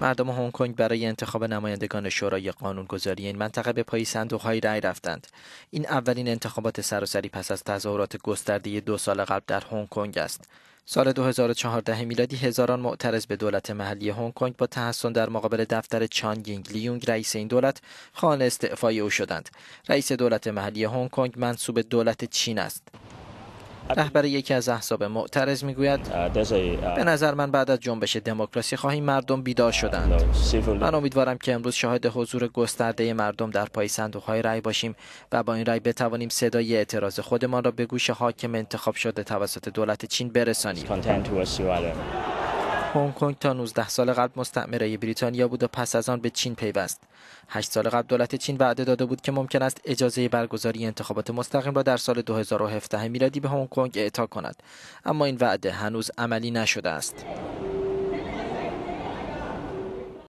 مردم هنگ کنگ برای انتخاب نمایندگان شورای قانونگذاری این منطقه به پای های رأی رفتند این اولین انتخابات سراسری پس از تظاهرات گسترده دو سال قبل در هنگ کنگ است سال 2014 میلادی هزاران معترض به دولت محلی هنگ کنگ با تحسن در مقابل دفتر چانگینگ لیونگ رئیس این دولت خانه استعفای او شدند رئیس دولت محلی هنگ کنگ منصوب دولت چین است رهبر یکی از احزاب معترض میگوید uh, uh, به نظر من بعد از جنبش دموکراسی خواهیم مردم بیدار شدند من امیدوارم که امروز شاهد حضور گسترده مردم در پای صندوق های رأی باشیم و با این رأی بتوانیم صدای اعتراض خودمان را به گوش حاکم انتخاب شده توسط دولت چین برسانیم هنگ کنگ تا 19 سال قبل مستعمره بریتانیا بود و پس از آن به چین پیوست. 8 سال قبل دولت چین وعده داده بود که ممکن است اجازه برگزاری انتخابات مستقیم را در سال 2017 میلادی به هنگ کنگ اعطا کند. اما این وعده هنوز عملی نشده است.